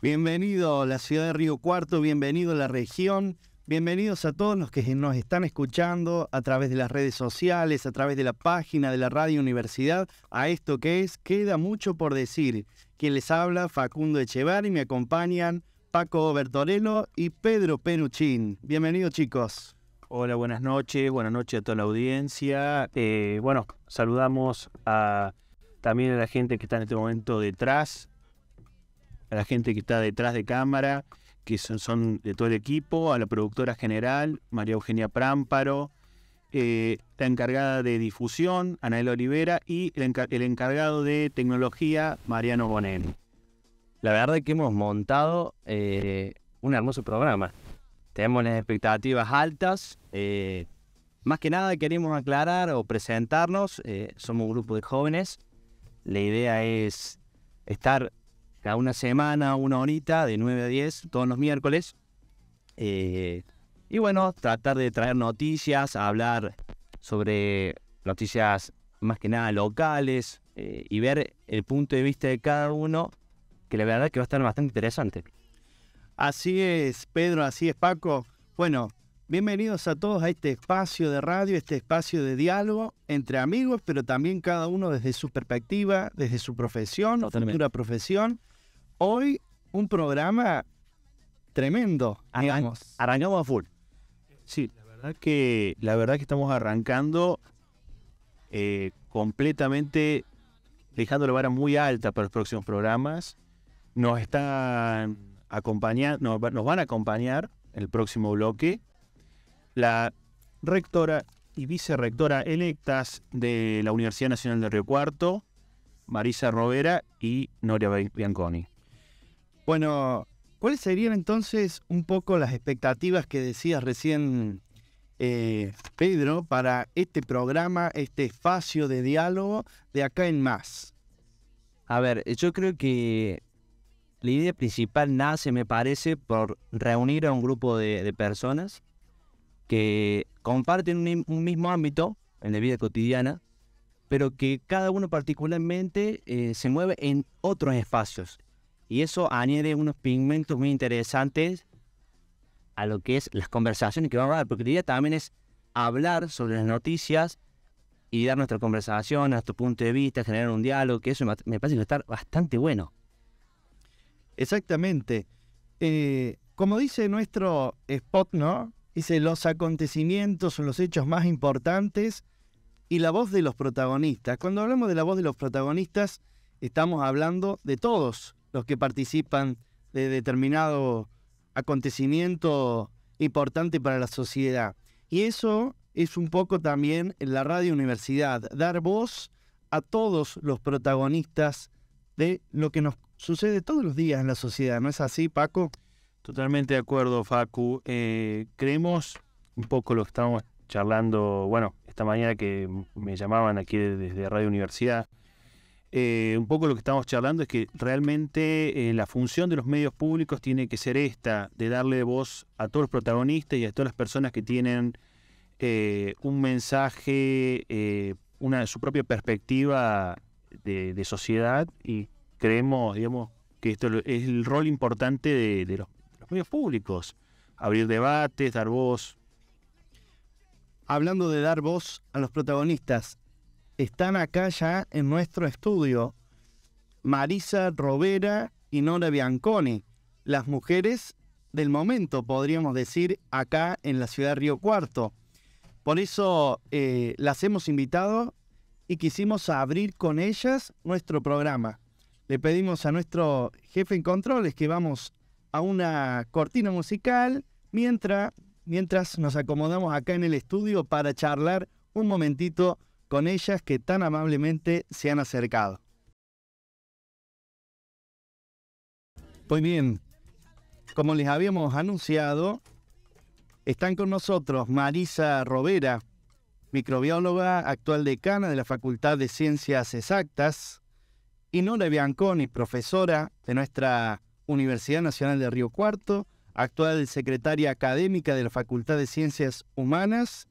Bienvenido a la ciudad de Río Cuarto, bienvenido a la región, bienvenidos a todos los que nos están escuchando a través de las redes sociales, a través de la página de la Radio Universidad, a esto que es Queda mucho por decir. Quien les habla, Facundo Echevar, y me acompañan Paco Bertorello y Pedro Peruchín. Bienvenidos chicos. Hola, buenas noches, buenas noches a toda la audiencia. Eh, bueno, saludamos a también a la gente que está en este momento detrás a la gente que está detrás de cámara, que son, de todo el equipo, a la productora general, María Eugenia Prámparo, eh, la encargada de difusión, Anaela Olivera, y el, encargado de tecnología, Mariano Bonelli. La verdad es que hemos montado eh, un hermoso programa. Tenemos las expectativas altas. Eh, más que nada queremos aclarar o presentarnos. somos un grupo de jóvenes. La idea es estar una semana, una horita, de 9 a 10, todos los miércoles. Eh, y bueno, tratar de traer noticias, hablar sobre noticias más que nada locales eh, y ver el punto de vista de cada uno, que la verdad es que va a estar bastante interesante. Así es, Pedro, así es, Paco. Bueno, bienvenidos a todos a este espacio de radio, este espacio de diálogo entre amigos, pero también cada uno desde su perspectiva, desde su profesión, Totalmente. futura profesión hoy un programa tremendo, Arrancamos a full. Sí, la verdad que, la verdad que estamos arrancando eh, completamente dejando la vara muy alta para los próximos programas. Nos están acompañando, nos, van a acompañar en el próximo bloque la rectora y vicerectora electas de la Universidad Nacional de Río Cuarto, Marisa Rovera y Noria Bianconi. Bueno, ¿cuáles serían entonces un poco las expectativas que decías recién, eh, Pedro, para este programa, este espacio de diálogo de acá en más? A ver, yo creo que la idea principal nace, me parece, por reunir a un grupo de, personas que comparten un, mismo ámbito en la vida cotidiana, pero que cada uno particularmente eh, se mueve en otros espacios y eso añade unos pigmentos muy interesantes a lo que es las conversaciones que vamos a dar, porque la idea también es hablar sobre las noticias y dar nuestra conversación, nuestro punto de vista, generar un diálogo, que eso me parece que va a estar bastante bueno. Exactamente. Eh, como dice nuestro spot, ¿no? Dice los acontecimientos, son los hechos más importantes y la voz de los protagonistas. Cuando hablamos de la voz de los protagonistas, estamos hablando de todos los que participan de determinado acontecimiento importante para la sociedad. Y eso es un poco también en la radio universidad, dar voz a todos los protagonistas de lo que nos sucede todos los días en la sociedad. ¿No es así, Paco? Totalmente de acuerdo, Facu. Eh, creemos un poco lo que estábamos charlando, bueno, esta mañana que me llamaban aquí desde Radio Universidad, eh, un poco lo que estamos charlando es que realmente eh, la función de los medios públicos tiene que ser esta, de darle voz a todos los protagonistas y a todas las personas que tienen eh, un mensaje, una de su propia perspectiva de, sociedad y creemos, digamos, que esto es el rol importante de los medios públicos, abrir debates, dar voz. Hablando de dar voz a los protagonistas, están acá ya en nuestro estudio. Marisa Robera y Nora Bianconi, las mujeres del momento, podríamos decir, acá en la ciudad de Río Cuarto. Por eso eh, las hemos invitado y quisimos abrir con ellas nuestro programa. Le pedimos a nuestro jefe en controles que vamos a una cortina musical mientras, mientras nos acomodamos acá en el estudio para charlar un momentito con ellas que tan amablemente se han acercado. Muy pues bien, como les habíamos anunciado, están con nosotros Marisa Robera, microbióloga, actual decana de la Facultad de Ciencias Exactas, y Nora Bianconi, profesora de nuestra Universidad Nacional de Río Cuarto, actual secretaria académica de la Facultad de Ciencias Humanas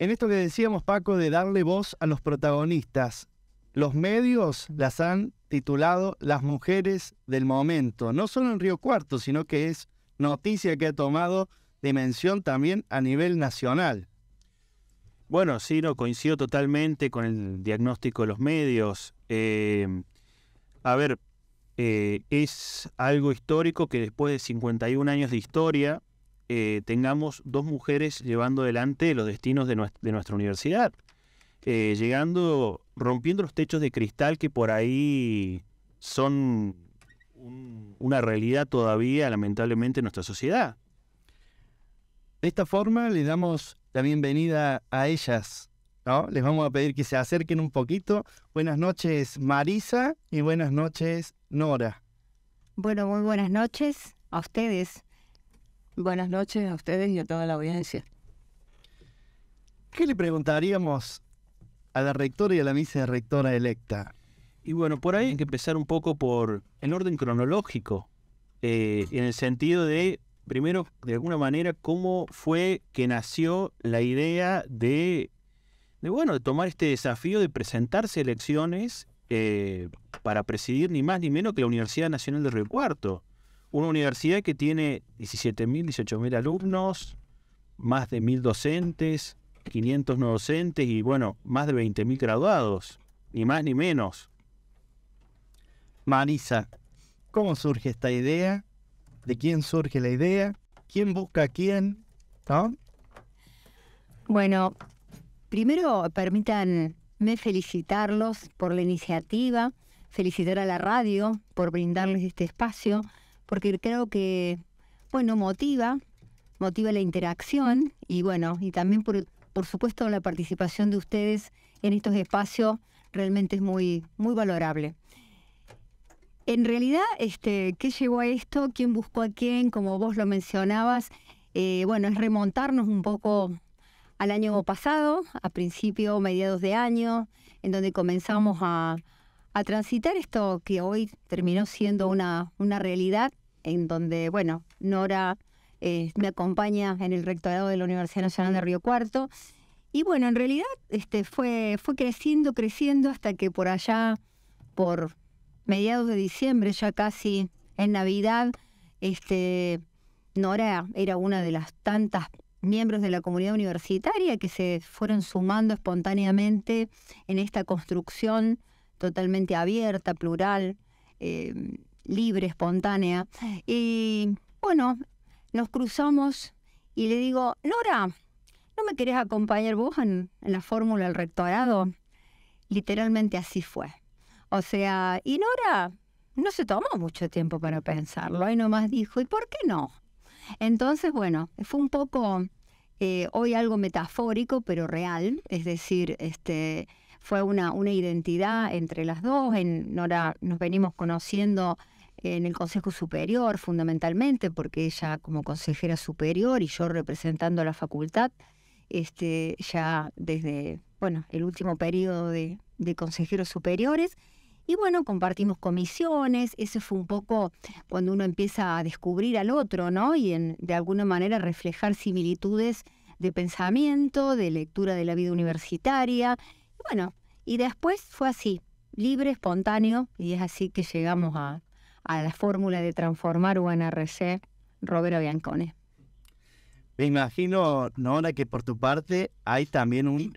en esto que decíamos, Paco, de darle voz a los protagonistas, los medios las han titulado Las mujeres del momento, no solo en Río Cuarto, sino que es noticia que ha tomado dimensión también a nivel nacional. Bueno, sí, no, coincido totalmente con el diagnóstico de los medios. Em, a ver, eh, es algo histórico que después de 51 años de historia, eh, tengamos dos mujeres llevando adelante los destinos de, nuestra universidad, eh, llegando, rompiendo los techos de cristal que por ahí son una realidad todavía, lamentablemente, en nuestra sociedad. De esta forma les damos la bienvenida a ellas. ¿no? Les vamos a pedir que se acerquen un poquito. Buenas noches Marisa y buenas noches Nora. Bueno, muy buenas noches a ustedes. Buenas noches a ustedes y a toda la audiencia. ¿Qué le preguntaríamos a la rectora y a la vice-rectora electa? Y bueno, por ahí hay que empezar un poco por el orden cronológico, eh, en el sentido de, primero, de alguna manera, cómo fue que nació la idea de, bueno, de tomar este desafío de presentarse elecciones eh, para presidir ni más ni menos que la Universidad Nacional de Río Cuarto una universidad que tiene 17.000, 18.000 alumnos, más de 1.000 docentes, 500 no docentes y bueno, más de 20.000 graduados, ni más ni menos. Marisa, ¿cómo surge esta idea? ¿De quién surge la idea? ¿Quién busca a quién? Bueno, primero permítanme felicitarlos por la iniciativa, felicitar a la radio por brindarles este espacio porque creo que, bueno, motiva, motiva la interacción y bueno, y también por, supuesto la participación de ustedes en estos espacios realmente es muy, muy valorable. En realidad, este, ¿qué llevó a esto? ¿Quién buscó a quién? Como vos lo mencionabas, eh, bueno, es remontarnos un poco al año pasado, a principio, mediados de año, en donde comenzamos a, a transitar esto que hoy terminó siendo una, una realidad en donde, bueno, Nora eh, me acompaña en el rectorado de la Universidad Nacional de Río Cuarto. Y bueno, en realidad este, fue, fue creciendo, creciendo hasta que por allá, por mediados de diciembre, ya casi en Navidad, este, Nora era una de las tantas miembros de la comunidad universitaria que se fueron sumando espontáneamente en esta construcción totalmente abierta, plural, eh, libre, espontánea. Y bueno, nos cruzamos y le digo, Nora, ¿no me querés acompañar vos en, la fórmula del rectorado? Literalmente así fue. O sea, y Nora no se tomó mucho tiempo para pensarlo, ahí nomás dijo, ¿y por qué no? Entonces, bueno, fue un poco, eh, hoy algo metafórico, pero real, es decir, este, fue una, una identidad entre las dos. En Nora nos venimos conociendo en el Consejo Superior fundamentalmente, porque ella como consejera superior y yo representando a la facultad, este, ya desde bueno, el último periodo de, de consejeros superiores. Y bueno, compartimos comisiones, ese fue un poco cuando uno empieza a descubrir al otro, ¿no? Y en, de alguna manera reflejar similitudes de pensamiento, de lectura de la vida universitaria. bueno, y después fue así, libre, espontáneo, y es así que llegamos a, la fórmula de transformar UNRC, Roberto Biancone. Me imagino, Nora, que por tu parte hay también un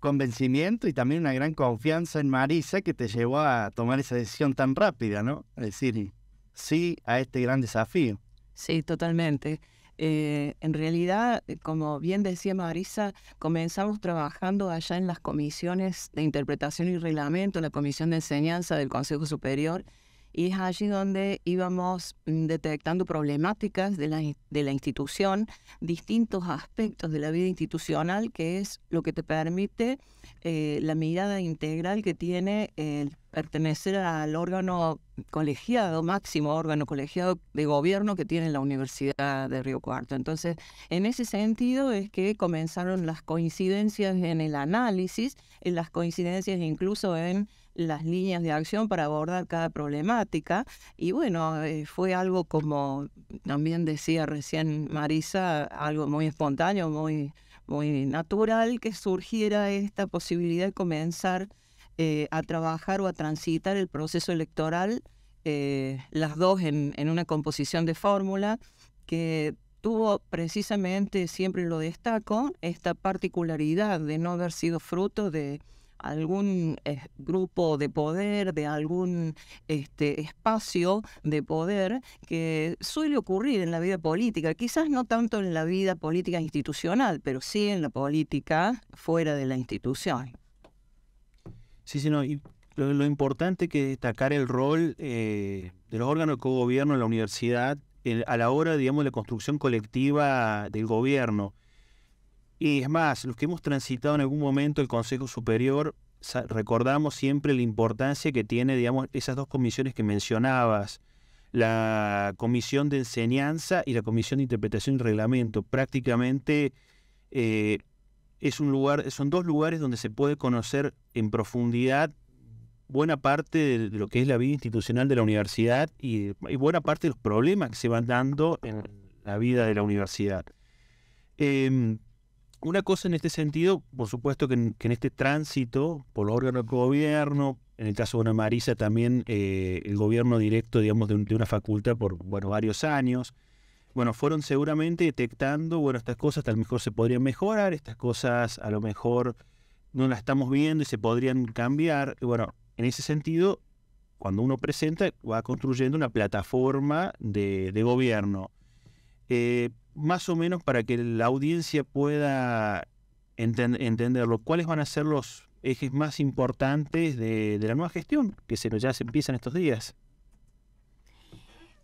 convencimiento y también una gran confianza en Marisa que te llevó a tomar esa decisión tan rápida, ¿no? Es decir, sí a este gran desafío. Sí, totalmente. Eh, en realidad, eh, como bien decía Marisa, comenzamos trabajando allá en las comisiones de interpretación y reglamento, la comisión de enseñanza del Consejo Superior, y es allí donde íbamos mm, detectando problemáticas de la, de la institución, distintos aspectos de la vida institucional, que es lo que te permite eh, la mirada integral que tiene el pertenecer al órgano colegiado, máximo órgano colegiado de gobierno que tiene la Universidad de Río Cuarto. Entonces, en ese sentido es que comenzaron las coincidencias en el análisis, en las coincidencias incluso en las líneas de acción para abordar cada problemática. Y bueno, eh, fue algo como también decía recién Marisa, algo muy espontáneo, muy muy natural que surgiera esta posibilidad de comenzar eh, a trabajar o a transitar el proceso electoral, eh, las dos en, en, una composición de fórmula que tuvo precisamente, siempre lo destaco, esta particularidad de no haber sido fruto de algún eh, grupo de poder, de algún este, espacio de poder que suele ocurrir en la vida política, quizás no tanto en la vida política institucional, pero sí en la política fuera de la institución. Sí, sí, no, y lo, importante que destacar el rol eh, de los órganos de co-gobierno en la universidad a la hora, digamos, de la construcción colectiva del gobierno. Y es más, los que hemos transitado en algún momento el Consejo Superior, recordamos siempre la importancia que tiene, digamos, esas dos comisiones que mencionabas, la Comisión de Enseñanza y la Comisión de Interpretación y Reglamento. Prácticamente eh, es un lugar, son dos lugares donde se puede conocer en profundidad buena parte de lo que es la vida institucional de la universidad y, buena parte de los problemas que se van dando en la vida de la universidad. Eh, una cosa en este sentido, por supuesto que en, este tránsito por los órganos de gobierno, en el caso de una Marisa también eh, el gobierno directo, digamos, de, una facultad por bueno, varios años, bueno, fueron seguramente detectando, bueno, estas cosas a lo mejor se podrían mejorar, estas cosas a lo mejor no las estamos viendo y se podrían cambiar. Y bueno, en ese sentido, cuando uno presenta, va construyendo una plataforma de, gobierno. Eh, más o menos para que la audiencia pueda entenderlo, ¿cuáles van a ser los ejes más importantes de, la nueva gestión que se, ya se empiezan estos días?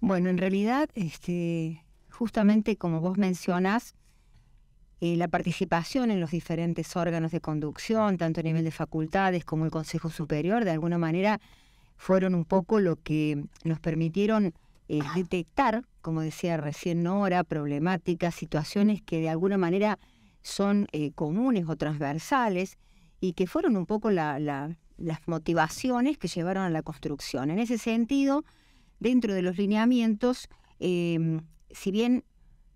Bueno, en realidad, este, justamente como vos mencionas, eh, la participación en los diferentes órganos de conducción, tanto a nivel de facultades como el Consejo Superior, de alguna manera fueron un poco lo que nos permitieron eh, detectar, como decía recién Nora, problemáticas, situaciones que de alguna manera son eh, comunes o transversales y que fueron un poco las motivaciones que llevaron a la construcción. En ese sentido, dentro de los lineamientos, em, si bien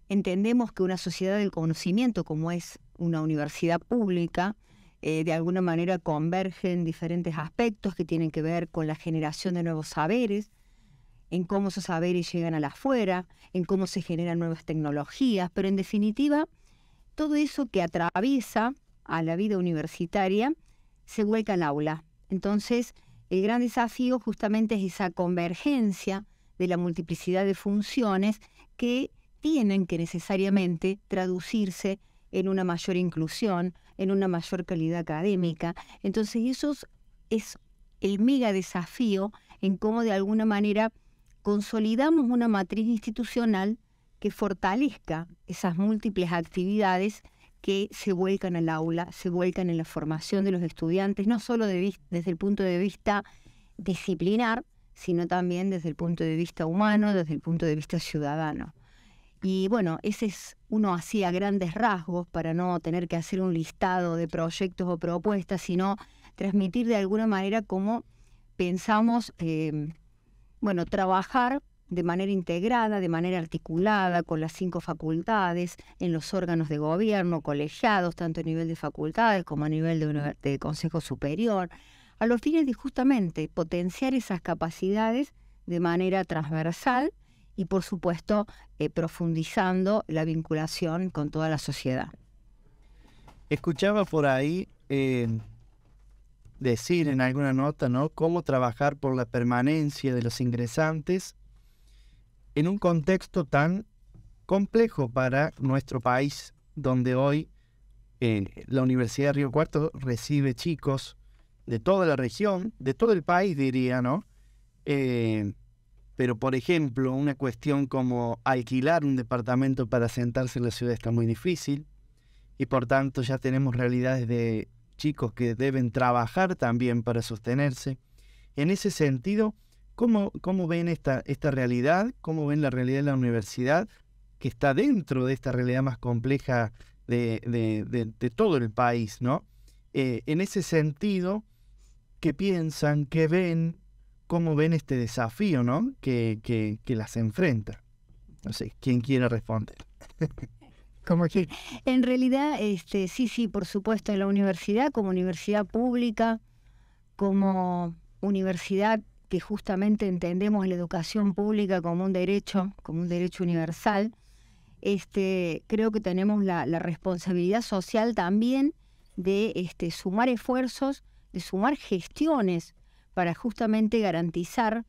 entendemos que una sociedad del conocimiento como es una universidad pública, eh, de alguna manera convergen diferentes aspectos que tienen que ver con la generación de nuevos saberes, en cómo esos saberes llegan a la afuera, en cómo se generan nuevas tecnologías, pero en definitiva, todo eso que atraviesa a la vida universitaria se vuelca al aula. Entonces, el gran desafío justamente es esa convergencia de la multiplicidad de funciones que tienen que necesariamente traducirse en una mayor inclusión, en una mayor calidad académica. Entonces, eso es el mega desafío en cómo de alguna manera consolidamos una matriz institucional que fortalezca esas múltiples actividades que se vuelcan al aula, se vuelcan en la formación de los estudiantes, no solo desde el punto de vista disciplinar, sino también desde el punto de vista humano, desde el punto de vista ciudadano. Y bueno, ese es uno así a grandes rasgos para no tener que hacer un listado de proyectos o propuestas, sino transmitir de alguna manera cómo pensamos eh, bueno, trabajar de manera integrada, de manera articulada, con las cinco facultades, en los órganos de gobierno, colegiados, tanto a nivel de facultades como a nivel de, Consejo Superior, a los fines de justamente potenciar esas capacidades de manera transversal y, por supuesto, eh, profundizando la vinculación con toda la sociedad. Escuchaba por ahí eh, decir en alguna nota, ¿no? Cómo trabajar por la permanencia de los ingresantes en un contexto tan complejo para nuestro país, donde hoy eh, la Universidad de Río Cuarto recibe chicos de toda la región, de todo el país, diría, ¿no? Eh, pero, por ejemplo, una cuestión como alquilar un departamento para sentarse en la ciudad está muy difícil y, por tanto, ya tenemos realidades de chicos que deben trabajar también para sostenerse. En ese sentido, ¿cómo, cómo ven esta, esta realidad? ¿Cómo ven la realidad de la universidad que está dentro de esta realidad más compleja de, todo el país? ¿no? Eh, en ese sentido, ¿qué piensan? ¿Qué ven? ¿Cómo ven este desafío ¿no? que, que, que las enfrenta? No sé, ¿quién quiere responder? En realidad, este, sí, sí, por supuesto, en la universidad, como universidad pública, como universidad que justamente entendemos la educación pública como un derecho, como un derecho universal, este, creo que tenemos la, la responsabilidad social también de este, sumar esfuerzos, de sumar gestiones para justamente garantizar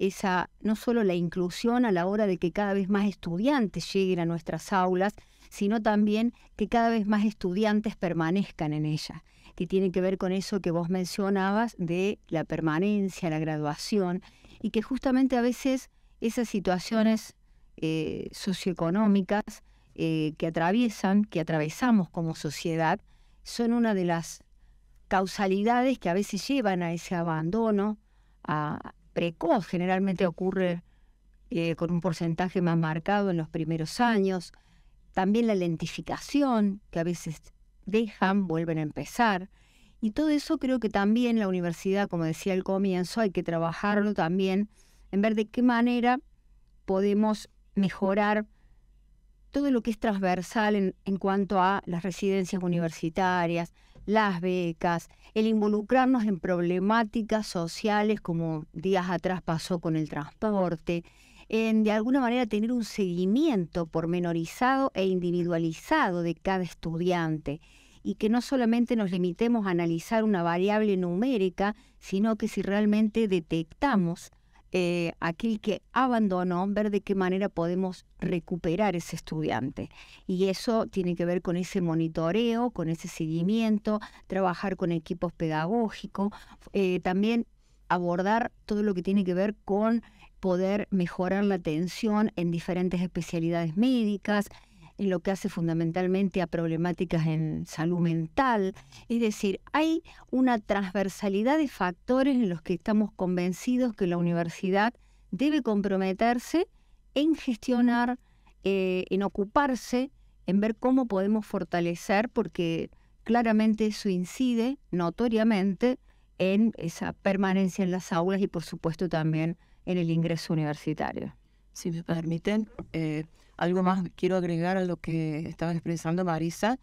esa, no solo la inclusión a la hora de que cada vez más estudiantes lleguen a nuestras aulas, sino también que cada vez más estudiantes permanezcan en ella, que tiene que ver con eso que vos mencionabas de la permanencia, la graduación, y que justamente a veces esas situaciones eh, socioeconómicas eh, que atraviesan, que atravesamos como sociedad, son una de las causalidades que a veces llevan a ese abandono, a, precoz, generalmente ocurre eh, con un porcentaje más marcado en los primeros años. También la lentificación, que a veces dejan, vuelven a empezar. Y todo eso creo que también la universidad, como decía al comienzo, hay que trabajarlo también en ver de qué manera podemos mejorar todo lo que es transversal en cuanto a las residencias universitarias, las becas, el involucrarnos en problemáticas sociales como días atrás pasó con el transporte, en de alguna manera tener un seguimiento pormenorizado e individualizado de cada estudiante y que no solamente nos limitemos a analizar una variable numérica, sino que si realmente detectamos eh, aquel que abandonó, ver de qué manera podemos recuperar ese estudiante. Y eso tiene que ver con ese monitoreo, con ese seguimiento, trabajar con equipos pedagógicos, eh, también abordar todo lo que tiene que ver con poder mejorar la atención en diferentes especialidades médicas, en lo que hace fundamentalmente a problemáticas en salud mental. Es decir, hay una transversalidad de factores en los que estamos convencidos que la universidad debe comprometerse en gestionar, eh, en ocuparse, en ver cómo podemos fortalecer, porque claramente eso incide notoriamente en esa permanencia en las aulas y por supuesto también en el ingreso universitario. Si me permiten, eh, algo más quiero agregar a lo que estaba expresando Marisa,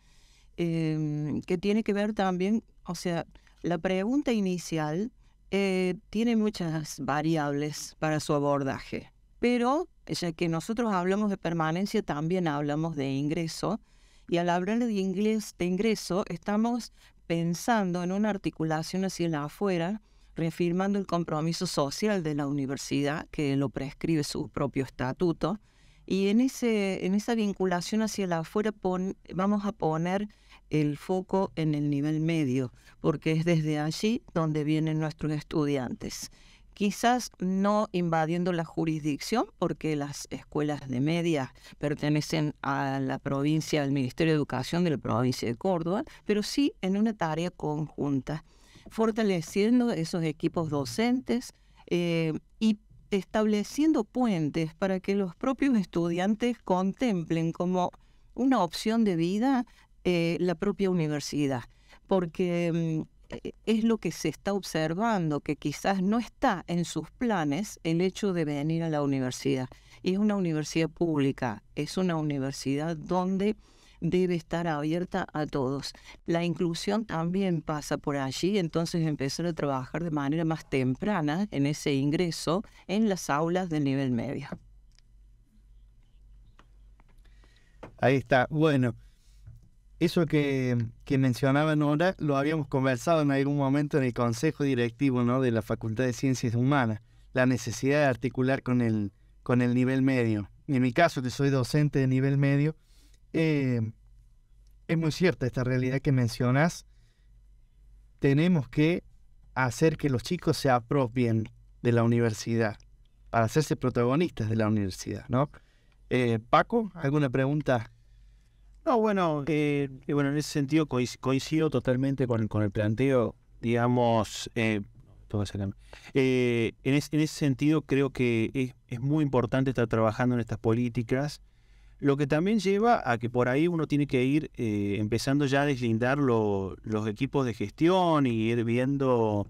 em, que tiene que ver también, o sea, la pregunta inicial eh, tiene muchas variables para su abordaje, pero ya que nosotros hablamos de permanencia, también hablamos de ingreso, y al hablar de, de ingreso estamos pensando en una articulación hacia la afuera, reafirmando el compromiso social de la universidad que lo prescribe su propio estatuto, y en, ese, en esa vinculación hacia el afuera vamos a poner el foco en el nivel medio, porque es desde allí donde vienen nuestros estudiantes. Quizás no invadiendo la jurisdicción, porque las escuelas de media pertenecen a la provincia, al Ministerio de Educación de la provincia de Córdoba, pero sí en una tarea conjunta, fortaleciendo esos equipos docentes eh, y estableciendo puentes para que los propios estudiantes contemplen como una opción de vida eh, la propia universidad, porque mm, es lo que se está observando, que quizás no está en sus planes el hecho de venir a la universidad. Y es una universidad pública, es una universidad donde debe estar abierta a todos. La inclusión también pasa por allí, entonces empezar a trabajar de manera más temprana en ese ingreso en las aulas del nivel medio. Ahí está, bueno. Eso que, que mencionaban ahora lo habíamos conversado en algún momento en el Consejo Directivo ¿no? de la Facultad de Ciencias Humanas, la necesidad de articular con el, con el nivel medio. En mi caso, que soy docente de nivel medio, eh, es muy cierta esta realidad que mencionas. Tenemos que hacer que los chicos se apropien de la universidad para hacerse protagonistas de la universidad, ¿no? Eh, Paco, ¿alguna pregunta? No, bueno, eh, bueno, en ese sentido coincido totalmente con, el planteo, digamos, en, ese sentido creo que es muy importante estar trabajando en estas políticas lo que también lleva a que por ahí uno tiene que ir eh, empezando ya a deslindar los equipos de gestión y ir viendo,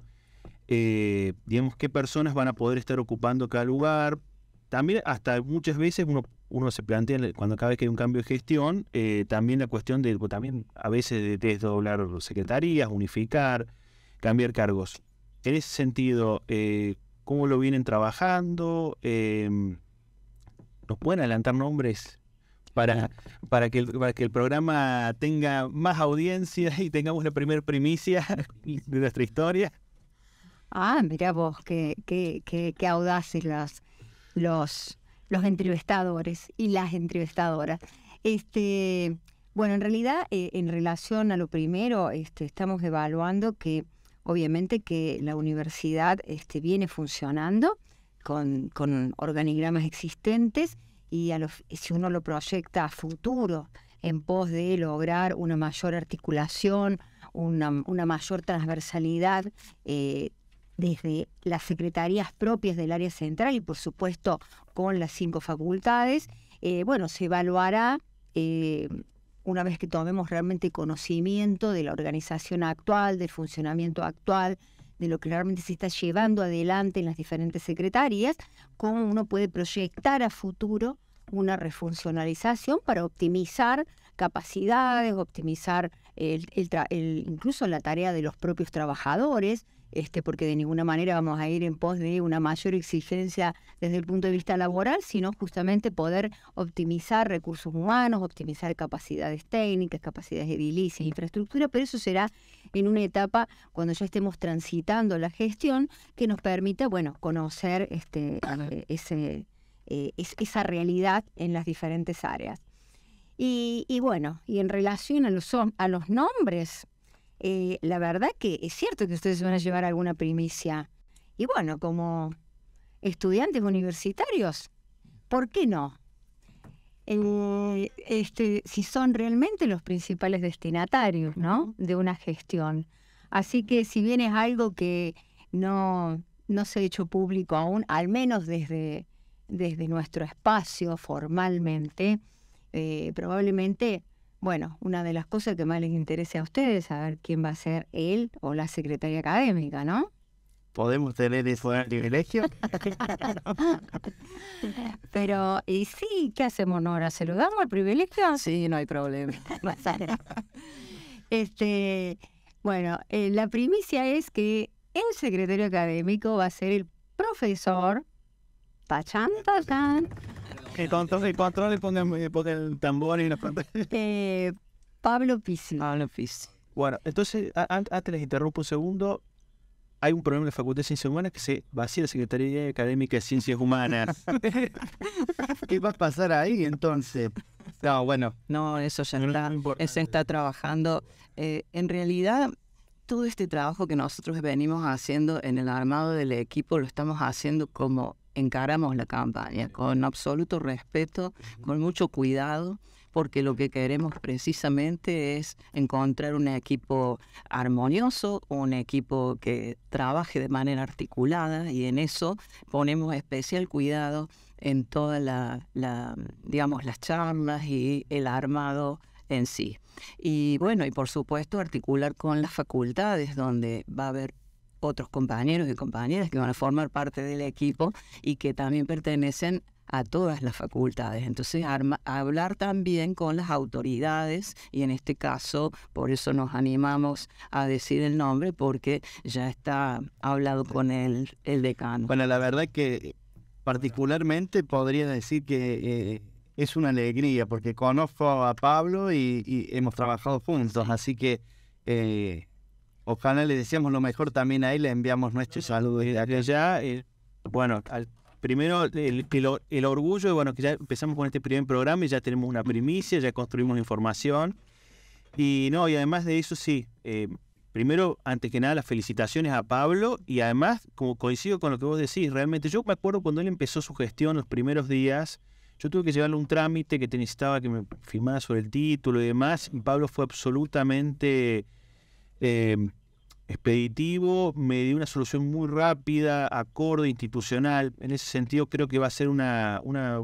eh, digamos, qué personas van a poder estar ocupando cada lugar. También hasta muchas veces uno, uno se plantea, cuando cada vez que hay un cambio de gestión, eh, también la cuestión de, pues, también a veces de desdoblar secretarías, unificar, cambiar cargos. En ese sentido, ¿cómo lo vienen trabajando? Em, ¿Nos pueden adelantar nombres? para, para, que, para que el programa tenga más audiencia y tengamos la primer primicia de nuestra historia. Ah, mira vos, qué, audaces las, los, los entrevistadores y las entrevistadoras. Este, bueno, en realidad, eh, en relación a lo primero, este, estamos evaluando que obviamente que la universidad este, viene funcionando con organigramas existentes y a si uno lo proyecta a futuro en pos de lograr una mayor articulación, una, mayor transversalidad eh, desde las secretarías propias del área central y por supuesto con las cinco facultades, eh, bueno, se evaluará eh, una vez que tomemos realmente conocimiento de la organización actual, del funcionamiento actual, de lo que realmente se está llevando adelante en las diferentes secretarias, cómo uno puede proyectar a futuro una refuncionalización para optimizar capacidades, optimizar incluso la tarea de los propios trabajadores, este, porque de ninguna manera vamos a ir en pos de una mayor exigencia desde el punto de vista laboral, sino justamente poder optimizar recursos humanos, optimizar capacidades técnicas, capacidades de edilicias, infraestructura, pero eso será en una etapa cuando ya estemos transitando la gestión que nos permita, bueno, conocer este, eh, eh, esa realidad en las diferentes áreas. Y, bueno, y en relación a los, a los nombres, eh, la verdad que es cierto que ustedes van a llevar alguna primicia. Y bueno, como estudiantes universitarios, ¿por qué no? Eh, este, si son realmente los principales destinatarios de una gestión. Así que si bien es algo que no, se ha hecho público aún, al menos desde, desde nuestro espacio formalmente, eh, probablemente bueno, una de las cosas que más les interesa a ustedes es saber quién va a ser él o la secretaria académica, ¿no? ¿Podemos tener eso privilegio? Pero, ¿y sí? ¿Qué hacemos, Nora? ¿Se lo damos al privilegio? Sí, no hay problema. este, bueno, eh, la primicia es que el secretario académico va a ser el profesor Pachán Tachan. Entonces, el control y pongan, el tambor y la pantalla. Eh, Pablo Pizzi. Pablo Bueno, entonces, antes les interrumpo un segundo. Hay un problema en la Facultad de Ciencias Humanas que se vacía la Secretaría Académica de Ciencias Humanas. ¿Qué va a pasar ahí entonces? No, bueno. No, eso ya no está. eso está trabajando. Eh, en realidad, todo este trabajo que nosotros venimos haciendo en el armado del equipo lo estamos haciendo como encaramos la campaña con absoluto respeto, con mucho cuidado, porque lo que queremos precisamente es encontrar un equipo armonioso, un equipo que trabaje de manera articulada y en eso ponemos especial cuidado en todas las charlas y el armado en sí. Y bueno, y por supuesto articular con las facultades donde va a haber otros compañeros y compañeras que van a formar parte del equipo y que también pertenecen a todas las facultades. Entonces, hablar también con las autoridades y en este caso, por eso nos animamos a decir el nombre porque ya está hablado con el, el decano. Bueno, la verdad que particularmente podría decir que eh, es una alegría porque conozco a Pablo y, hemos trabajado juntos, así que... Eh, Ojalá le decíamos lo mejor también ahí él, le enviamos nuestros saludos desde allá. Eh, bueno, primero el, orgullo, bueno, que ya empezamos con este primer programa y ya tenemos una primicia, ya construimos información. Y no, y además de eso, sí, eh, primero, antes que nada, las felicitaciones a Pablo y además, como coincido con lo que vos decís, realmente yo me acuerdo cuando él empezó su gestión los primeros días, yo tuve que llevarle un trámite que te necesitaba que me firmara sobre el título y demás, Pablo fue absolutamente Em, expeditivo, me dio una solución muy rápida, acorde, institucional. En ese sentido creo que va a ser una,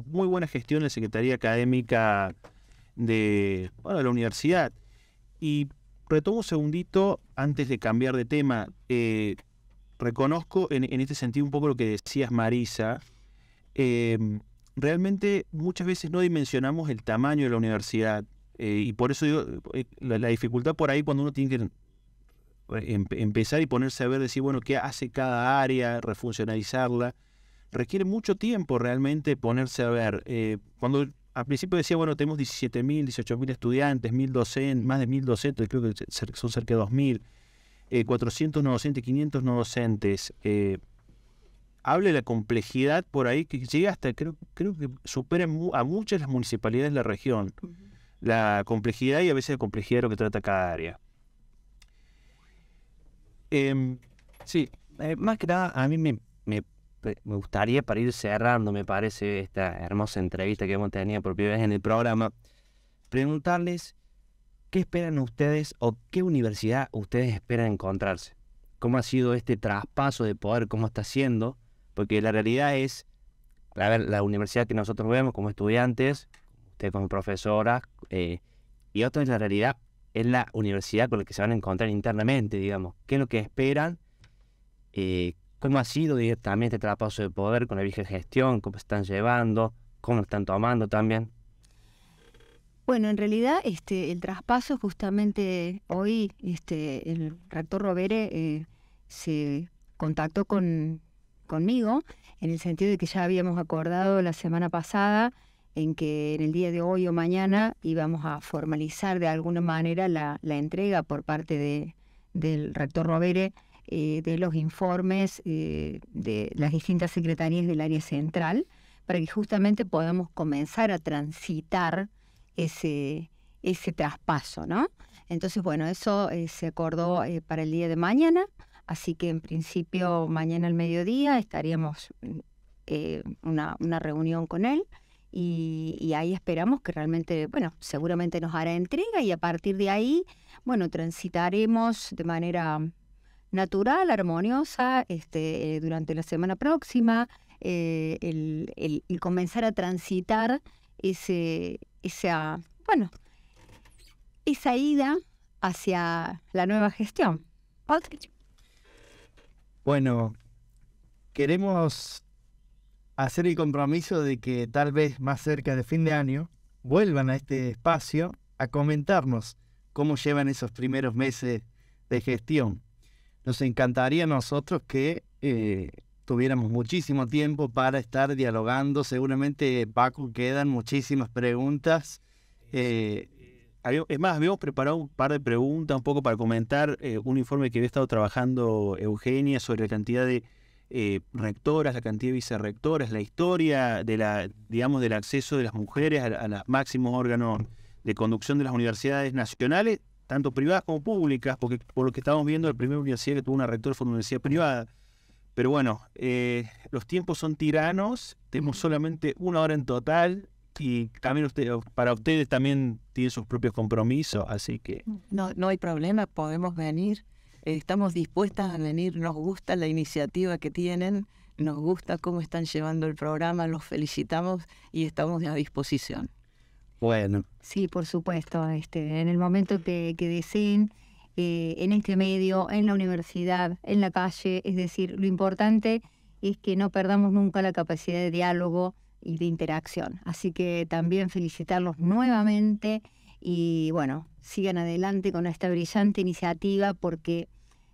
muy buena gestión de la Secretaría Académica de, la universidad. Y retomo un segundito antes de cambiar de tema. Eh, reconozco en, este sentido un poco lo que decías, Marisa. Em, realmente muchas veces no dimensionamos el tamaño de la universidad eh, y por eso eh, la, dificultad por ahí cuando uno tiene que empezar y ponerse a ver, decir, bueno, qué hace cada área, refuncionalizarla. Requiere mucho tiempo realmente ponerse a ver. Eh, cuando al principio decía, bueno, tenemos 17.000, 18.000 estudiantes, 1.000 docentes, más de 1.000 docentes, creo que son cerca de 2.000, eh, 400 no docentes, 500 no docentes. Eh, hable de la complejidad por ahí que llega hasta, creo, creo que supera a muchas las municipalidades de la región. La complejidad y a veces la complejidad de lo que trata cada área. Em, sí, eh, más que nada, a mí me, gustaría para ir cerrando, me parece, esta hermosa entrevista que hemos tenido por primera vez en el programa, preguntarles qué esperan ustedes o qué universidad ustedes esperan encontrarse. ¿Cómo ha sido este traspaso de poder? ¿Cómo está siendo? Porque la realidad es, a ver, la universidad que nosotros vemos como estudiantes, ustedes como profesoras, eh, y otra es la realidad es la universidad con la que se van a encontrar internamente, digamos. ¿Qué es lo que esperan? Eh, ¿Cómo ha sido directamente este traspaso de poder con la vieja gestión? ¿Cómo están llevando? ¿Cómo lo están tomando también? Bueno, en realidad este, el traspaso justamente hoy este, el rector Robere eh, se contactó conmigo en el sentido de que ya habíamos acordado la semana pasada en que en el día de hoy o mañana íbamos a formalizar de alguna manera la, entrega por parte del rector Robere eh, de los informes eh, de las distintas secretarías del área central para que justamente podamos comenzar a transitar ese, traspaso, ¿no? Entonces, bueno, eso eh, se acordó para el día de mañana, así que en principio mañana al mediodía estaríamos una, una reunión con él y, ahí esperamos que realmente, bueno, seguramente nos hará entrega y a partir de ahí, bueno, transitaremos de manera natural, armoniosa, este, durante la semana próxima, eh, el, el, comenzar a transitar ese, esa, bueno, esa ida hacia la nueva gestión. Bueno, queremos hacer el compromiso de que tal vez más cerca de fin de año vuelvan a este espacio a comentarnos cómo llevan esos primeros meses de gestión. Nos encantaría a nosotros que eh, tuviéramos muchísimo tiempo para estar dialogando. Seguramente, Paco, quedan muchísimas preguntas. Eh, es más, habíamos preparado un par de preguntas un poco para comentar eh, un informe que había estado trabajando Eugenia sobre la cantidad de eh, rectoras, la cantidad de vicerrectoras, la historia de la, digamos, del acceso de las mujeres a, los máximos órganos de conducción de las universidades nacionales, tanto privadas como públicas, porque por lo que estamos viendo, la primera universidad que tuvo una rectora fue una universidad privada. Pero bueno, eh, los tiempos son tiranos, tenemos solamente una hora en total y también usted, para ustedes también tienen sus propios compromisos, así que... No, no hay problema, podemos venir estamos dispuestas a venir, nos gusta la iniciativa que tienen, nos gusta cómo están llevando el programa, los felicitamos y estamos a disposición. Bueno. Sí, por supuesto, este, en el momento que, que deseen, eh, en este medio, en la universidad, en la calle, es decir, lo importante es que no perdamos nunca la capacidad de diálogo y de interacción. Así que también felicitarlos nuevamente y bueno, sigan adelante con esta brillante iniciativa porque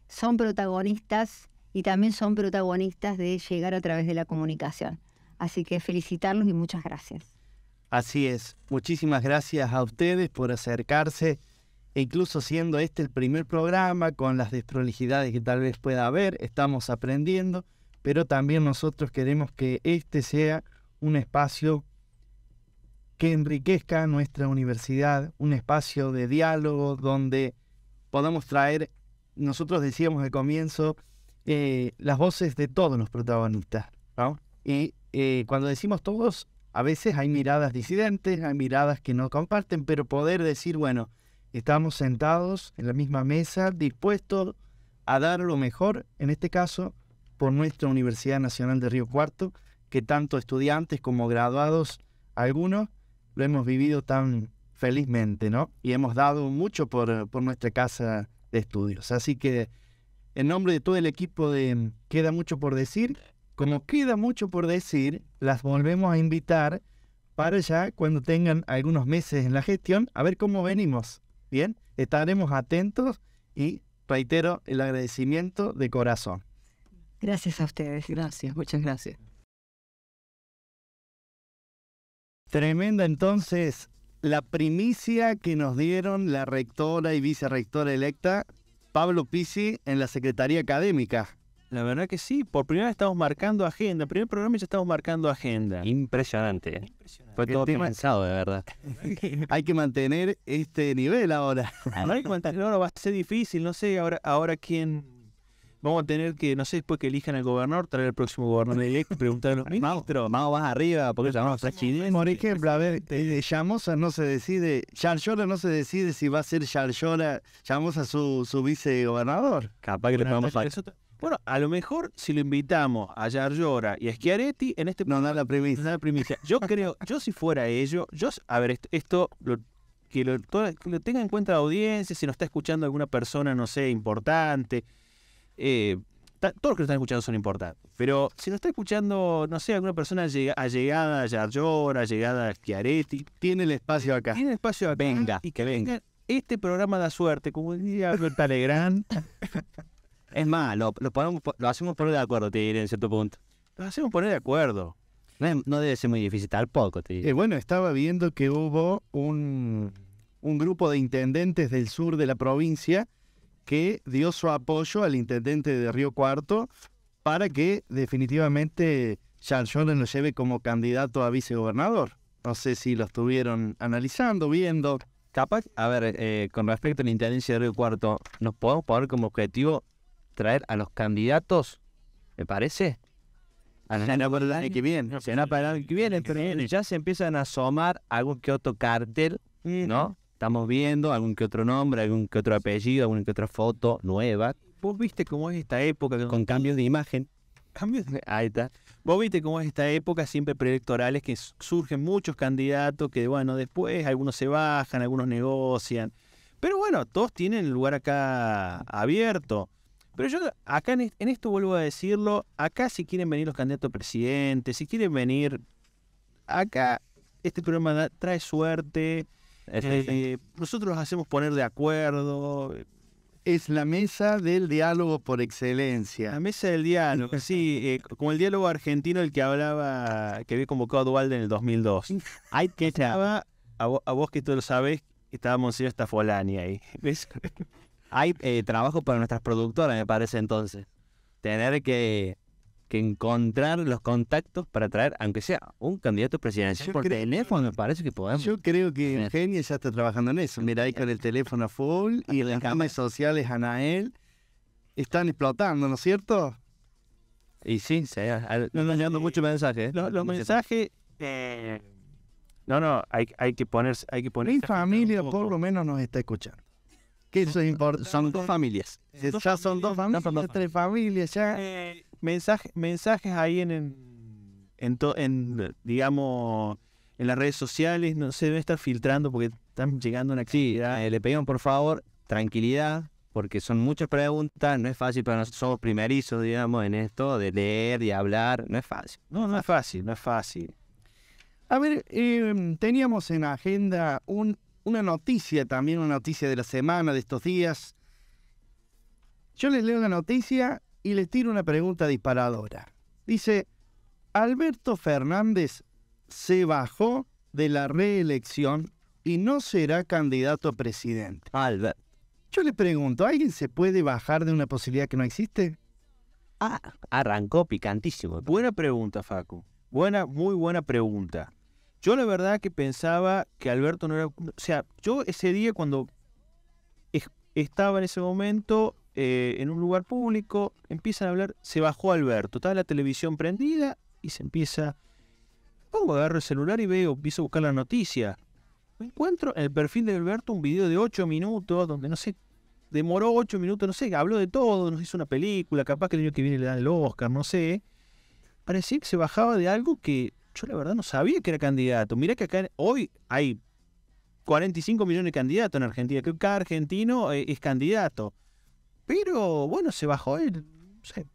son protagonistas y también son protagonistas de llegar a través de la comunicación. Así que felicitarlos y muchas gracias. Así es, muchísimas gracias a ustedes por acercarse, e incluso siendo este el primer programa con las desprolijidades que tal vez pueda haber, estamos aprendiendo, pero también nosotros queremos que este sea un espacio que enriquezca nuestra universidad, un espacio de diálogo donde podamos traer, nosotros decíamos al comienzo, eh, las voces de todos los protagonistas. Y eh, cuando decimos todos, a veces hay miradas disidentes, hay miradas que no comparten, pero poder decir, bueno, estamos sentados en la misma mesa, dispuestos a dar lo mejor, en este caso, por nuestra Universidad Nacional de Río Cuarto, que tanto estudiantes como graduados, algunos, hemos vivido tan felizmente, ¿no? Y hemos dado mucho por, por nuestra casa de estudios. Así que en nombre de todo el equipo de Queda mucho por decir, como queda mucho por decir, las volvemos a invitar para ya cuando tengan algunos meses en la gestión, a ver cómo venimos. Bien, estaremos atentos y reitero el agradecimiento de corazón. Gracias a ustedes, gracias, muchas gracias. Tremenda entonces la primicia que nos dieron la rectora y vicerectora electa Pablo Pisi en la Secretaría Académica. La verdad que sí, por primera vez estamos marcando agenda, primer programa ya estamos marcando agenda. Impresionante. ¿eh? Fue todo pensado, de verdad. hay que mantener este nivel ahora. No hay que mantenerlo, va a ser difícil, no sé ahora, ahora quién Vamos a tener que, no sé, después que elijan al gobernador, traer al próximo gobernador y preguntar a los Vamos más arriba, porque llamamos presidente. Por ejemplo, a ver, eh, Llamosa no se decide, no se decide si va a ser Yarjola, Llamosa su, su vicegobernador. Capaz que le podamos a... Bueno, a lo mejor si lo invitamos a Yarlora y a Schiaretti en este... No, da la primicia. No, la primicia. Yo creo, yo si fuera ello, yo, a ver, esto, lo que lo, que lo, tenga en cuenta la audiencia, si nos está escuchando alguna persona, no sé, importante, eh, todos los que lo están escuchando son importantes, pero si lo está escuchando, no sé, alguna persona allegada a Yarjor, allegada a Chiaretti. Tiene el espacio acá. Tiene el espacio acá. Venga. Y que venga. Este programa da suerte, como diría El es más, lo, hacemos poner de acuerdo, te diré en cierto punto. Lo hacemos poner de acuerdo. No, debe ser muy difícil, tampoco, te eh, bueno, estaba viendo que hubo un, un grupo de intendentes del sur de la provincia que dio su apoyo al intendente de Río Cuarto para que definitivamente Charles lo lleve como candidato a vicegobernador. No sé si lo estuvieron analizando, viendo. Capaz, a ver, eh, con respecto a la Intendencia de Río Cuarto, ¿nos podemos poner como objetivo traer a los candidatos? ¿Me parece? Ana no, el año que viene. ya se empiezan a asomar algún que otro cártel, ¿no? estamos viendo algún que otro nombre, algún que otro apellido, alguna que otra foto nueva. Vos viste cómo es esta época. Con, cambios de imagen. Cambios de... Ahí está. Vos viste cómo es esta época siempre preelectorales que surgen muchos candidatos que, bueno, después algunos se bajan, algunos negocian. Pero bueno, todos tienen el lugar acá abierto. Pero yo acá en, esto vuelvo a decirlo, acá si quieren venir los candidatos a presidente, si quieren venir, acá este programa trae suerte, eh, nosotros hacemos poner de acuerdo. Es la mesa del diálogo por excelencia. La mesa del diálogo, sí, eh, como el diálogo argentino el que hablaba, que había convocado a en el 2002. que a, vos, que tú lo sabés, estaba hasta Stafolani ahí. ¿Ves? Hay eh, trabajo para nuestras productoras, me parece entonces. Tener que que encontrar los contactos para traer, aunque sea un candidato presidencial por teléfono, me parece que podemos. Yo creo que Eugenia ya está trabajando en eso. Mira, ahí con el teléfono full y las camas sociales, Anael, están explotando, ¿no es cierto? Y sí, se no, muchos mensajes. ¿eh? Los, mensajes... Eh, no, no, hay, hay que ponerse... Hay que Mi familia por lo menos nos está escuchando. Que eso es importante. Son dos familias. ya son dos familias, tres familias, ya... Eh, mensajes ahí en, en, en, digamos, en las redes sociales, no sé, debe estar filtrando porque están llegando una actividad. Sí, eh, le pedimos por favor tranquilidad, porque son muchas preguntas, no es fácil para nosotros, somos primerizos, digamos, en esto de leer y hablar, no es fácil. No, no es fácil, no es fácil. A ver, em, teníamos en agenda un, una noticia también, una noticia de la semana, de estos días. Yo les leo una noticia y le tiro una pregunta disparadora. Dice, Alberto Fernández se bajó de la reelección y no será candidato a presidente. Albert. Yo le pregunto, ¿alguien se puede bajar de una posibilidad que no existe? Ah, arrancó picantísimo. Buena pregunta, Facu. Buena, muy buena pregunta. Yo la verdad que pensaba que Alberto no era... O sea, yo ese día cuando estaba en ese momento eh, en un lugar público, empiezan a hablar, se bajó Alberto, estaba la televisión prendida y se empieza, pongo, agarro el celular y veo, empiezo a buscar la noticia. encuentro en el perfil de Alberto un video de 8 minutos, donde no sé, demoró 8 minutos, no sé, habló de todo, nos hizo una película, capaz que el año que viene le dan el Oscar, no sé. Parecía que se bajaba de algo que yo la verdad no sabía que era candidato. Mirá que acá hoy hay 45 millones de candidatos en Argentina. que Cada argentino eh, es candidato. Pero bueno, se bajó él. sé,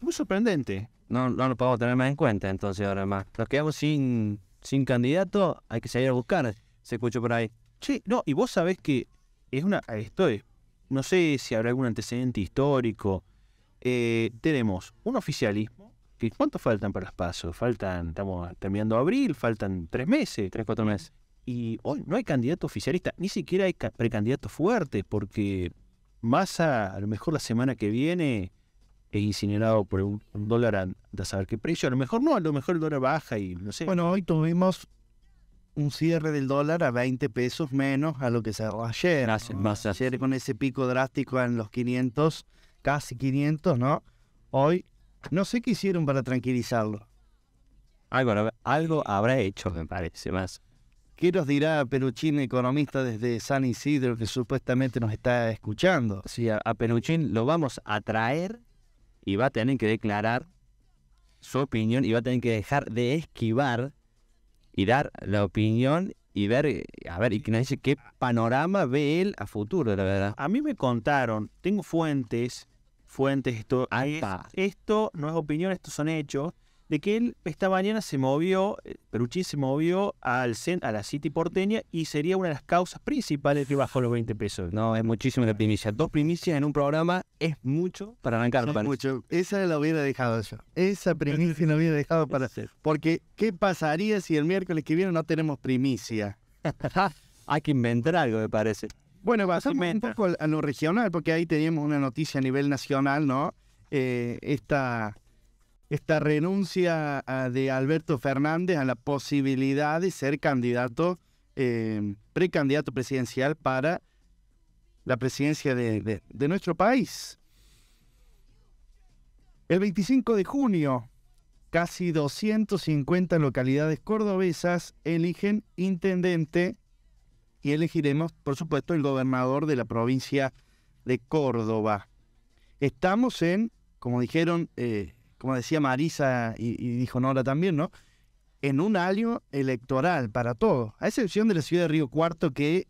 muy sorprendente. No, no lo podemos tener más en cuenta entonces ahora más. Nos quedamos sin, sin candidato, hay que salir a buscar. Se escuchó por ahí. Sí, no, y vos sabés que es una. Esto No sé si habrá algún antecedente histórico. Eh, tenemos un oficialismo. Que, ¿Cuánto faltan para los pasos? Faltan, estamos terminando abril, faltan tres meses. Tres, cuatro meses. Y hoy no hay candidato oficialista, ni siquiera hay precandidato fuerte, porque Masa, a lo mejor la semana que viene, es incinerado por un, dólar a, saber qué precio. A lo mejor no, a lo mejor el dólar baja y no sé. Bueno, hoy tuvimos un cierre del dólar a 20 pesos menos a lo que cerró ayer. Gracias, Ayer con ese pico drástico en los 500, casi 500, ¿no? Hoy, no sé qué hicieron para tranquilizarlo. Algo, algo habrá hecho, me parece, más. ¿Qué nos dirá Peruchín, economista desde San Isidro, que supuestamente nos está escuchando? Sí, a, Penuchín lo vamos a traer y va a tener que declarar su opinión y va a tener que dejar de esquivar y dar la opinión y ver, a ver, y que nos dice qué panorama ve él a futuro, la verdad. A mí me contaron, tengo fuentes, fuentes, esto, esto no es opinión, estos son hechos, de que él esta mañana se movió, eh, Peruchín se movió al a la City porteña y sería una de las causas principales que bajó los 20 pesos. No, es muchísimo la primicia. Dos primicias en un programa es mucho para arrancar. Es mucho. Esa la hubiera dejado yo. Esa primicia la hubiera dejado para hacer. Porque, ¿qué pasaría si el miércoles que viene no tenemos primicia? Ah, hay que inventar algo, me parece. Bueno, pasamos un poco a lo regional, porque ahí teníamos una noticia a nivel nacional, ¿no? Eh, esta esta renuncia de Alberto Fernández a la posibilidad de ser candidato, eh, precandidato presidencial para la presidencia de, nuestro país. El 25 de junio, casi 250 localidades cordobesas eligen intendente y elegiremos, por supuesto, el gobernador de la provincia de Córdoba. Estamos en, como dijeron eh, como decía Marisa y, dijo Nora también, ¿no? En un año electoral para todos, a excepción de la ciudad de Río Cuarto, que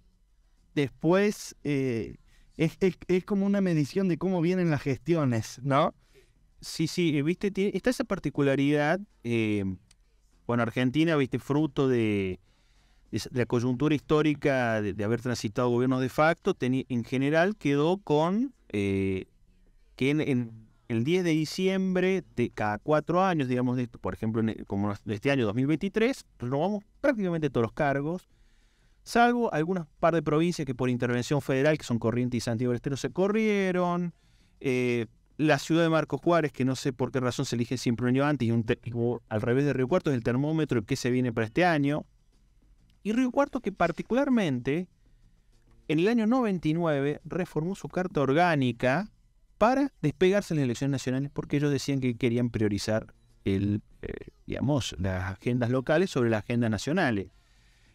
después eh, es, como una medición de cómo vienen las gestiones, ¿no? Sí, sí, viste, está esa particularidad. Eh, bueno, Argentina, viste, fruto de, la coyuntura histórica de, haber transitado gobierno de facto, en general quedó con eh, que en el 10 de diciembre de cada cuatro años, digamos, por ejemplo, e, como de este año 2023, renovamos prácticamente todos los cargos, salvo algunas par de provincias que por intervención federal, que son Corrientes y Santiago del Estero, se corrieron. Eh, la ciudad de Marcos Juárez, que no sé por qué razón se elige siempre un año antes, y, un y al revés de Río Cuarto, es el termómetro que se viene para este año. Y Río Cuarto, que particularmente en el año 99 reformó su carta orgánica para despegarse en las elecciones nacionales porque ellos decían que querían priorizar eh, las agendas locales sobre las agendas nacionales.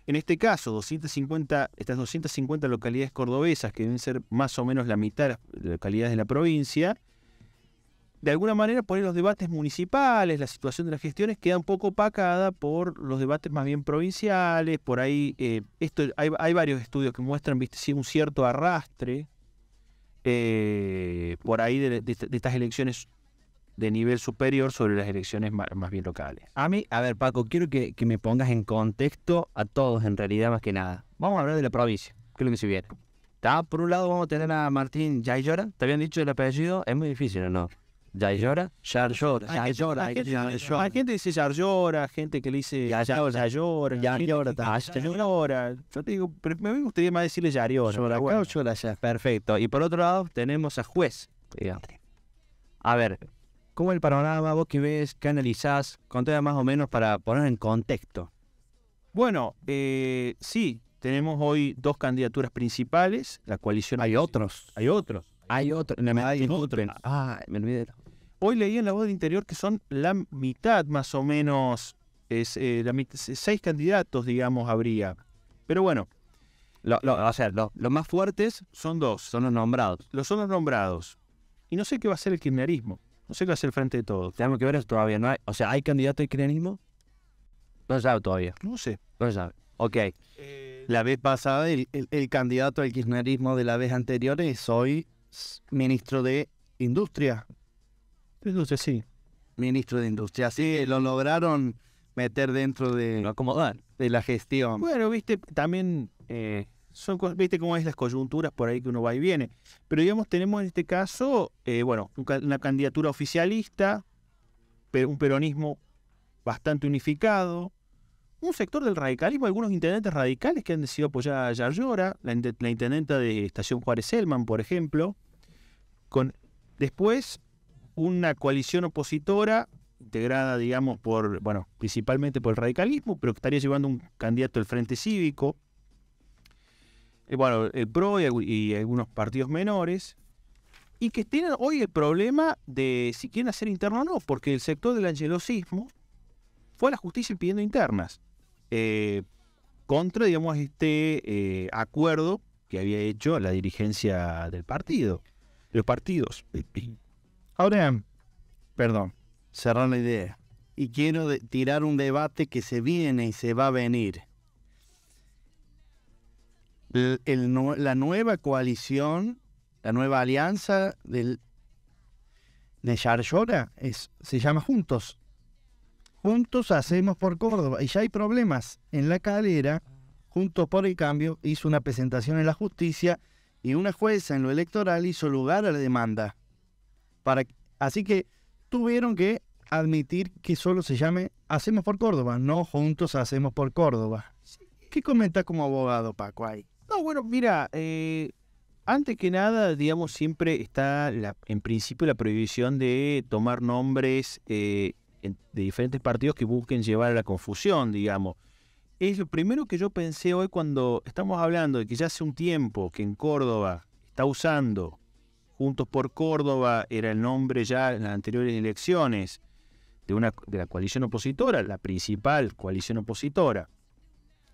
En este caso, 250, estas 250 localidades cordobesas, que deben ser más o menos la mitad de las localidades de la provincia, de alguna manera por los debates municipales, la situación de las gestiones queda un poco opacada por los debates más bien provinciales, por ahí eh, esto, hay, varios estudios que muestran ¿viste? un cierto arrastre eh, por ahí de, estas elecciones de nivel superior sobre las elecciones más, bien locales. A mí, a ver Paco, quiero que, me pongas en contexto a todos en realidad más que nada. Vamos a hablar de la provincia, que lo que se viene. Por un lado vamos a tener a Martín Yayora, te habían dicho el apellido, es muy difícil, ¿o no? Ya llora? Yar llora. Hay, llora, hay, gente, que dice Yar llora, gente que le dice ya llora. ya llora. Yar llora. Yo te digo, me gustaría más decirle ya llora. llora Perfecto. Y por otro lado tenemos a juez. A ver, ¿cómo es el panorama vos qué ves, qué analizás? Conté más o menos para poner en contexto. Bueno, eh, sí, tenemos hoy dos candidaturas principales, la coalición... Hay otros. Hay otros. Hay otros. me Ah, me olvidé. Hoy leí en la voz del interior que son la mitad más o menos, eh, seis candidatos, digamos, habría. Pero bueno. los más fuertes son dos. Son los nombrados. Los son los nombrados. Y no sé qué va a ser el kirchnerismo. No sé qué va a ser el frente de todos. Tenemos que ver eso todavía. ¿no hay, o sea, ¿hay candidato al kirchnerismo? No se sabe todavía. No sé. No se sabe. Ok. Eh, la vez pasada, el, candidato al kirchnerismo de la vez anterior es hoy ministro de Industria. De Industria, sí. Ministro de Industria, sí, lo lograron meter dentro de, de la gestión. Bueno, viste, también eh, son, viste cómo es las coyunturas por ahí que uno va y viene. Pero digamos, tenemos en este caso, eh, bueno, una candidatura oficialista, un peronismo bastante unificado, un sector del radicalismo, algunos intendentes radicales que han decidido apoyar a Yarlora, la, intendenta de Estación Juárez Elman, por ejemplo. Con, después, una coalición opositora integrada, digamos, por, bueno, principalmente por el radicalismo, pero que estaría llevando un candidato del Frente Cívico, eh, bueno, el PRO y, algunos partidos menores, y que tienen hoy el problema de si quieren hacer interno o no, porque el sector del angelosismo fue a la justicia pidiendo internas, eh, contra, digamos, este eh, acuerdo que había hecho la dirigencia del partido, los partidos. Ahora, perdón, cerrar la idea. Y quiero tirar un debate que se viene y se va a venir. la nueva coalición, la nueva alianza del, de Yarlora se llama Juntos. Juntos hacemos por Córdoba. Y ya hay problemas. En la calera, Juntos por el Cambio hizo una presentación en la justicia y una jueza en lo electoral hizo lugar a la demanda así que tuvieron que admitir que solo se llame Hacemos por Córdoba, no Juntos Hacemos por Córdoba. ¿Qué comenta como abogado, Paco, ahí? No, bueno, mira, eh, antes que nada, digamos, siempre está en principio la prohibición de tomar nombres eh, de diferentes partidos que busquen llevar a la confusión, digamos. Es lo primero que yo pensé hoy cuando estamos hablando de que ya hace un tiempo que en Córdoba está usando Juntos por Córdoba era el nombre ya en las anteriores elecciones de, una, de la coalición opositora, la principal coalición opositora.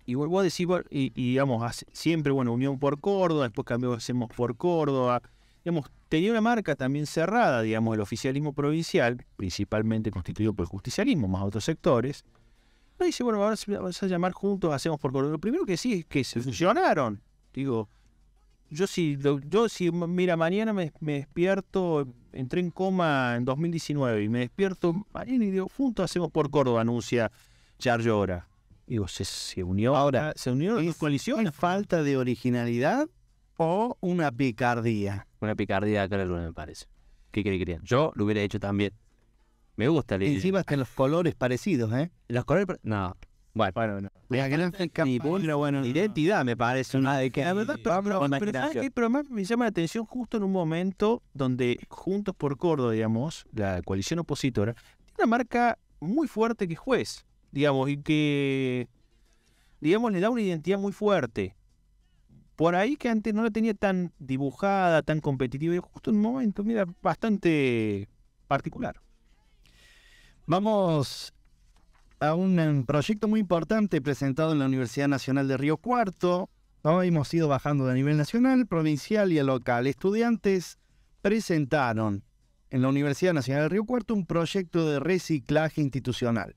Y vuelvo a decir, y, digamos, siempre, bueno, Unión por Córdoba, después cambió Hacemos por Córdoba. Digamos, tenía una marca también cerrada, digamos, el oficialismo provincial, principalmente constituido por el justicialismo, más otros sectores. dice, bueno, ahora a llamar juntos, hacemos por Córdoba. Lo primero que sí es que se fusionaron. Digo, yo sí yo sí mira, mañana me, despierto, entré en coma en 2019 y me despierto mañana y digo, juntos hacemos por Córdoba, anuncia Charge Hora. Digo, ¿se, se unió ahora? ¿Se unió la coalición? falta de originalidad o una picardía? Una picardía acá me parece. ¿Qué querían? Yo lo hubiera hecho también. Me gusta la Encima están los colores parecidos, ¿eh? Los colores... No, bueno, bueno, no. bueno, identidad me parece una de que. La verdad, pero, más me llama la atención justo en un momento donde Juntos por Córdoba, digamos, la coalición opositora, tiene una marca muy fuerte que es juez, digamos, y que, digamos, le da una identidad muy fuerte. Por ahí que antes no la tenía tan dibujada, tan competitiva, y justo en un momento, mira, bastante particular. Vamos a un proyecto muy importante presentado en la Universidad Nacional de Río Cuarto. ¿no? Hemos ido bajando de nivel nacional, provincial y local. Estudiantes presentaron en la Universidad Nacional de Río Cuarto un proyecto de reciclaje institucional.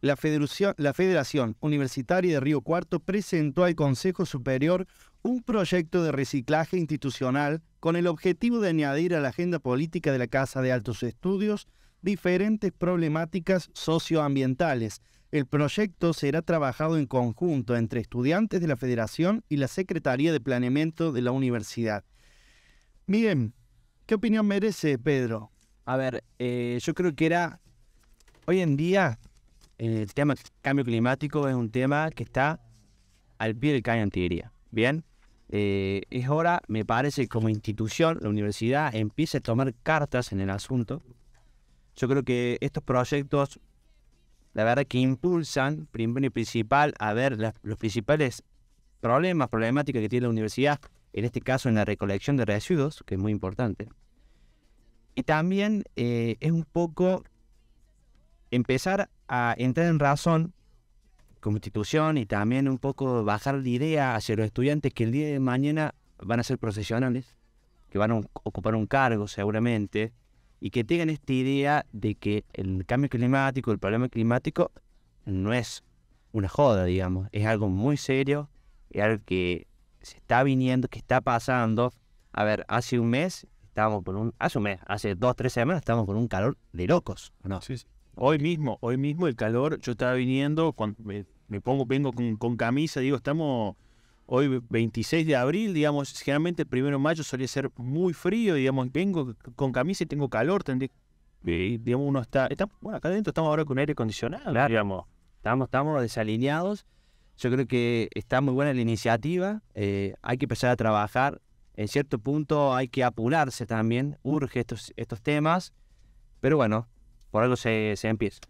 la Federación Universitaria de Río Cuarto presentó al Consejo Superior un proyecto de reciclaje institucional con el objetivo de añadir a la agenda política de la Casa de Altos Estudios diferentes problemáticas socioambientales. El proyecto será trabajado en conjunto entre estudiantes de la Federación y la Secretaría de Planeamiento de la Universidad. Miren, ¿qué opinión merece Pedro? A ver, eh, yo creo que era, hoy en día, el tema del cambio climático es un tema que está al pie del cañón, te Bien, eh, es hora, me parece, como institución, la universidad empiece a tomar cartas en el asunto yo creo que estos proyectos, la verdad que impulsan, primero y principal, a ver los principales problemas, problemáticas que tiene la universidad, en este caso en la recolección de residuos, que es muy importante. Y también eh, es un poco empezar a entrar en razón como institución y también un poco bajar la idea hacia los estudiantes que el día de mañana van a ser profesionales, que van a ocupar un cargo seguramente, y que tengan esta idea de que el cambio climático, el problema climático, no es una joda, digamos, es algo muy serio, es algo que se está viniendo, que está pasando. A ver, hace un mes estábamos con un, hace un mes, hace dos, tres semanas estábamos con un calor de locos, ¿no? Hoy mismo, hoy mismo el calor, yo estaba viniendo, cuando me, pongo, vengo con, con camisa, digo, estamos hoy 26 de abril, digamos, generalmente el primero de mayo solía ser muy frío, digamos, vengo con camisa y tengo calor, tendré, eh, digamos, uno está, bueno, acá adentro estamos ahora con aire acondicionado, digamos. Estamos, estamos desalineados. Yo creo que está muy buena la iniciativa. Eh, hay que empezar a trabajar. En cierto punto hay que apurarse también. Urge estos, estos temas. Pero bueno, por algo se, empieza.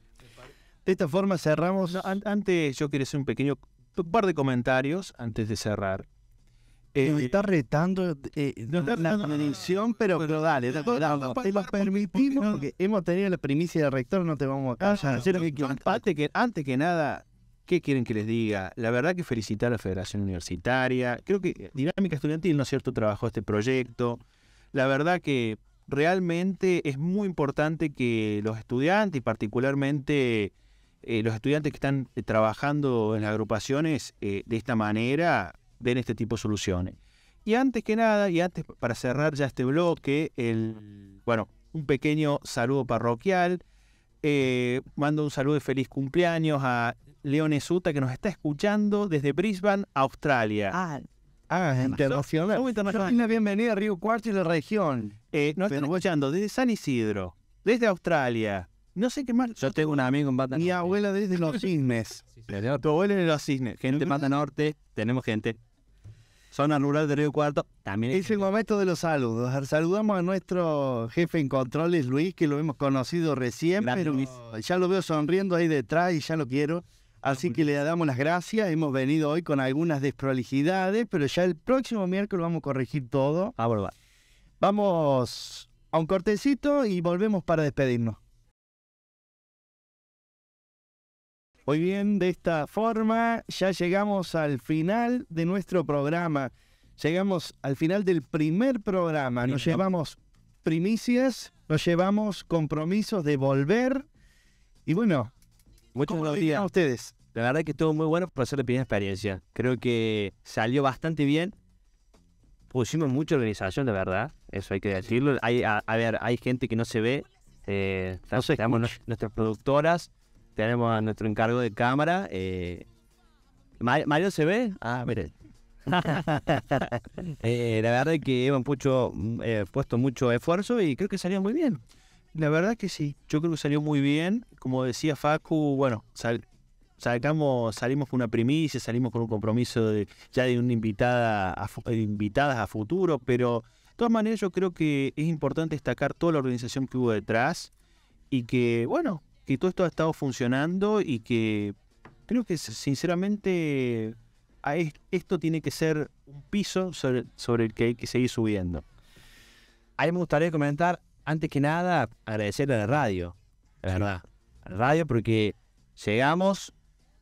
De esta forma cerramos. antes yo quería hacer un pequeño un par de comentarios antes de cerrar. nos eh, está retando la eh, condición, pero, pero, dale, Te dale, permitimos porque, hemos tenido la primicia del rector, no te vamos a callar. Ah, antes, que, antes que nada, ¿qué quieren que les diga? La verdad que felicitar a la Federación Universitaria. Creo que Dinámica Estudiantil, ¿no es cierto?, trabajó este proyecto. La verdad que realmente es muy importante que los estudiantes y particularmente eh, los estudiantes que están eh, trabajando en las agrupaciones eh, de esta manera den este tipo de soluciones. Y antes que nada, y antes para cerrar ya este bloque, el, bueno, un pequeño saludo parroquial. mando un saludo de feliz cumpleaños a Leone Suta que nos está escuchando desde Brisbane, Australia. Ah, ah internacional. Una bienvenida a Río Cuarto y la región. nos escuchando desde San Isidro, desde Australia, no sé qué más. Yo tengo un amigo en Norte. Mi abuela desde los cisnes. Tu abuela es de los cisnes. Gente Mata Norte, tenemos gente. Zona rural de Río Cuarto, también. Es el momento de los saludos. Saludamos a nuestro jefe en controles, Luis, que lo hemos conocido recién, pero ya lo veo sonriendo ahí detrás y ya lo quiero. Así que le damos las gracias. Hemos venido hoy con algunas desprolijidades, pero ya el próximo miércoles vamos a corregir todo. A va. Vamos a un cortecito y volvemos para despedirnos. Muy bien, de esta forma ya llegamos al final de nuestro programa. Llegamos al final del primer programa. Nos llevamos primicias, nos llevamos compromisos de volver. Y bueno, muchas gracias a ustedes. La verdad que estuvo muy bueno por hacer la primera experiencia. Creo que salió bastante bien. Pusimos mucha organización, la verdad. Eso hay que decirlo. a, ver, hay gente que no se ve. Eh, estamos nuestras productoras tenemos a nuestro encargo de cámara. Eh, ¿Mario se ve? Ah, mire. Eh, la verdad es que hemos puesto, mm, eh, puesto mucho esfuerzo y creo que salió muy bien. La verdad que sí, yo creo que salió muy bien. Como decía Facu, bueno, sacamos, salimos con una primicia, salimos con un compromiso de, ya de una invitada a, invitadas a futuro, pero de todas maneras yo creo que es importante destacar toda la organización que hubo detrás y que, bueno, que todo esto ha estado funcionando y que creo que sinceramente esto tiene que ser un piso sobre, el que hay que seguir subiendo. A mí me gustaría comentar, antes que nada, agradecer a la radio, la verdad. A la radio porque llegamos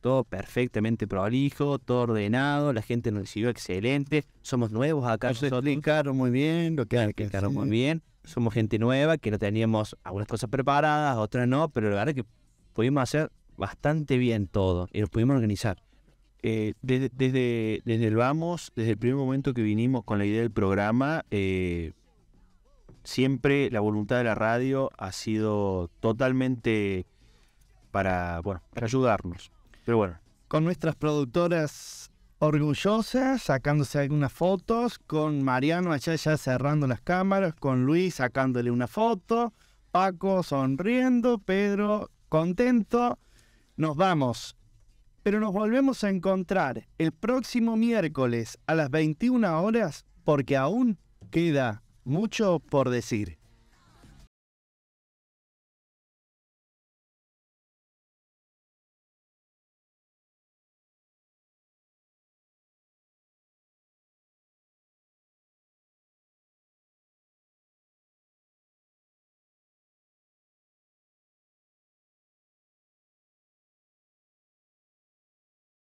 todo perfectamente prolijo, todo ordenado, la gente nos recibió excelente, somos nuevos acá. Nos explicaron muy bien lo que muy bien, somos gente nueva que no teníamos algunas cosas preparadas, otras no, pero la verdad es que pudimos hacer bastante bien todo y nos pudimos organizar. Eh, desde, desde, el Vamos, desde el primer momento que vinimos con la idea del programa, eh, siempre la voluntad de la radio ha sido totalmente para, bueno, para ayudarnos, con nuestras productoras orgullosas, sacándose algunas fotos, con Mariano allá ya cerrando las cámaras, con Luis sacándole una foto, Paco sonriendo, Pedro contento. Nos vamos. Pero nos volvemos a encontrar el próximo miércoles a las 21 horas porque aún queda mucho por decir.